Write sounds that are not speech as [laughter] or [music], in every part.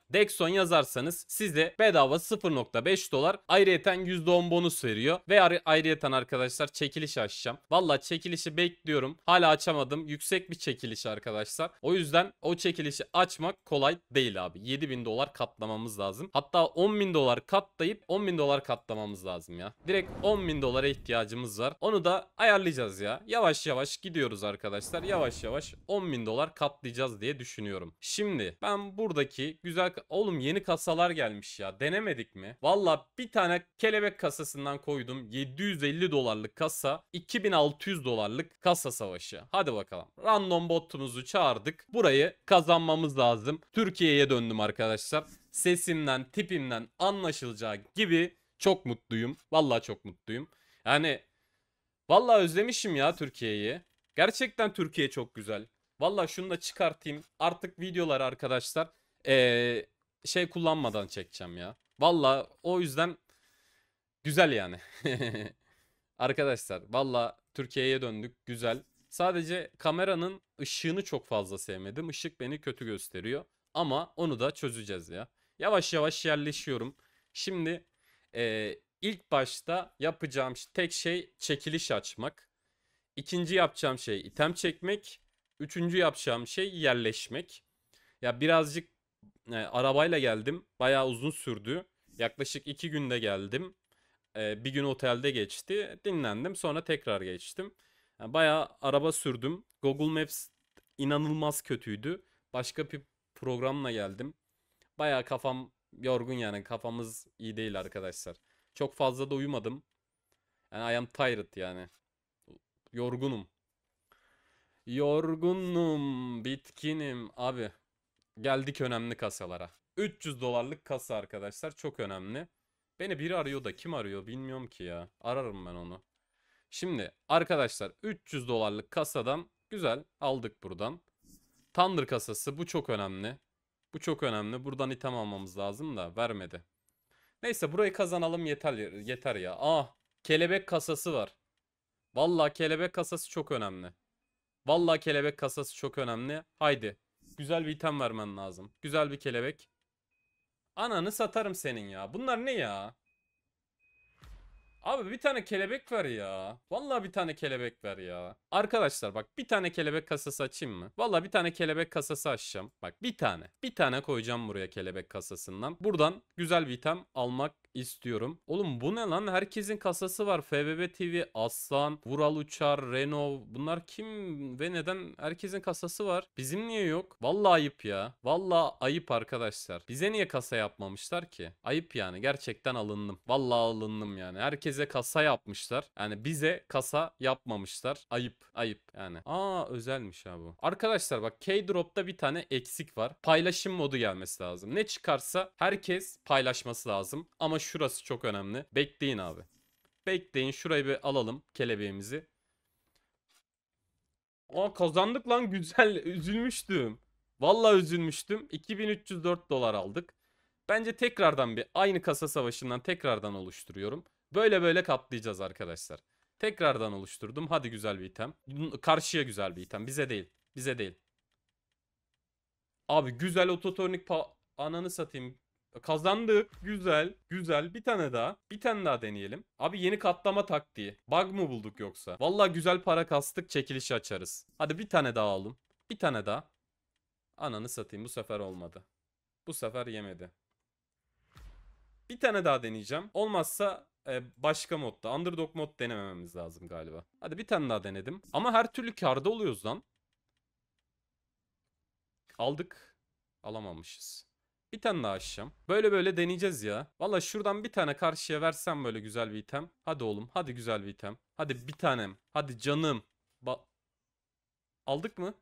olarak Dexon yazarsanız size bedava 0.5 dolar ayrıyeten %10 bonus veriyor. Ve ayrı, ayrıyeten arkadaşlar çekilişi açacağım. Valla çekilişi bekliyorum. Hala açamadım. Yüksek bir çekiliş arkadaşlar. O yüzden o çekilişi açmak kolay değil abi. 7000 dolar katlamamız lazım. Hatta 10.000 dolar katlayıp 10.000 dolar katlamamız lazım ya. Direkt 10.000 dolara ihtiyacımız var. Onu da ayarlayacağız ya. Yavaş yavaş gidiyoruz arkadaşlar. Yavaş yavaş 10.000 dolar katlayacağız diye düşünüyorum. Şimdi ben buradaki güzel güzel... Oğlum yeni kasalar gelmiş ya. Denemedik mi? Valla bir tane kelebek kasasından koydum. 750 dolarlık kasa. 2600 dolarlık kasa savaşı. Hadi bakalım. Random botumuzu çağırdık. Burayı kazanmamız lazım. Türkiye'ye döndüm arkadaşlar. Sesimden, tipimden anlaşılacağı gibi çok mutluyum. Valla çok mutluyum. Yani valla özlemişim ya Türkiye'yi. Gerçekten Türkiye çok güzel. Valla şunu da çıkartayım. Artık videolar arkadaşlar ee, şey kullanmadan çekeceğim ya. Valla o yüzden güzel yani. [laughs] Arkadaşlar valla Türkiye'ye döndük güzel. Sadece kameranın ışığını çok fazla sevmedim. Işık beni kötü gösteriyor. Ama onu da çözeceğiz ya. Yavaş yavaş yerleşiyorum. Şimdi e, ilk başta yapacağım tek şey çekiliş açmak. İkinci yapacağım şey item çekmek. Üçüncü yapacağım şey yerleşmek. Ya birazcık e, arabayla geldim. Bayağı uzun sürdü. Yaklaşık iki günde geldim. E, bir gün otelde geçti. Dinlendim. Sonra tekrar geçtim. Yani bayağı araba sürdüm. Google Maps inanılmaz kötüydü. Başka bir programla geldim. Bayağı kafam yorgun yani. Kafamız iyi değil arkadaşlar. Çok fazla da uyumadım. Yani I am tired yani. Yorgunum. Yorgunum, bitkinim abi. Geldik önemli kasalara. 300 dolarlık kasa arkadaşlar çok önemli. Beni biri arıyor da kim arıyor bilmiyorum ki ya. Ararım ben onu. Şimdi arkadaşlar 300 dolarlık kasadan güzel aldık buradan. Thunder kasası bu çok önemli. Bu çok önemli. Buradan item almamız lazım da vermedi. Neyse burayı kazanalım yeter yeter ya. Ah kelebek kasası var. Valla kelebek kasası çok önemli. Valla kelebek kasası çok önemli. Haydi Güzel bir item vermen lazım. Güzel bir kelebek. Ananı satarım senin ya. Bunlar ne ya? Abi bir tane kelebek ver ya. Vallahi bir tane kelebek ver ya. Arkadaşlar bak bir tane kelebek kasası açayım mı? Vallahi bir tane kelebek kasası açacağım. Bak bir tane. Bir tane koyacağım buraya kelebek kasasından. Buradan güzel bir item almak istiyorum. Oğlum bu ne lan? Herkesin kasası var. FBB TV, Aslan, Vural Uçar, Renault. Bunlar kim ve neden? Herkesin kasası var. Bizim niye yok? Vallahi ayıp ya. Vallahi ayıp arkadaşlar. Bize niye kasa yapmamışlar ki? Ayıp yani. Gerçekten alındım. Vallahi alındım yani. Herkes herkese kasa yapmışlar. Yani bize kasa yapmamışlar. Ayıp ayıp yani. Aa özelmiş ya bu. Arkadaşlar bak K-Drop'ta bir tane eksik var. Paylaşım modu gelmesi lazım. Ne çıkarsa herkes paylaşması lazım. Ama şurası çok önemli. Bekleyin abi. Bekleyin şurayı bir alalım kelebeğimizi. Aa kazandık lan güzel. [laughs] Üzülmüştüm. Vallahi üzülmüştüm. 2304 dolar aldık. Bence tekrardan bir aynı kasa savaşından tekrardan oluşturuyorum. Böyle böyle kaplayacağız arkadaşlar. Tekrardan oluşturdum. Hadi güzel bir item. Karşıya güzel bir item. Bize değil. Bize değil. Abi güzel ototonik pa... Ananı satayım. Kazandık. Güzel. Güzel. Bir tane daha. Bir tane daha deneyelim. Abi yeni katlama taktiği. Bug mı bulduk yoksa? Valla güzel para kastık. Çekilişi açarız. Hadi bir tane daha alalım. Bir tane daha. Ananı satayım. Bu sefer olmadı. Bu sefer yemedi. Bir tane daha deneyeceğim. Olmazsa e, başka modda. Underdog mod denemememiz lazım galiba. Hadi bir tane daha denedim. Ama her türlü karda oluyoruz lan. Aldık. Alamamışız. Bir tane daha açacağım. Böyle böyle deneyeceğiz ya. Valla şuradan bir tane karşıya versem böyle güzel bir item. Hadi oğlum. Hadi güzel bir item. Hadi bir tanem. Hadi canım. Ba Aldık mı?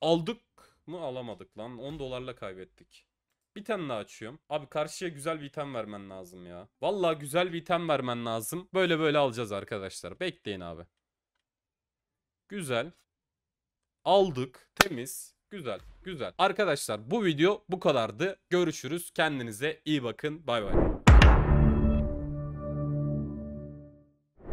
Aldık mı? Alamadık lan. 10 dolarla kaybettik. Bir tane daha açıyorum. Abi karşıya güzel bir item vermen lazım ya. Vallahi güzel bir item vermen lazım. Böyle böyle alacağız arkadaşlar. Bekleyin abi. Güzel. Aldık. Temiz. Güzel. Güzel. Arkadaşlar bu video bu kadardı. Görüşürüz. Kendinize iyi bakın. Bay bay.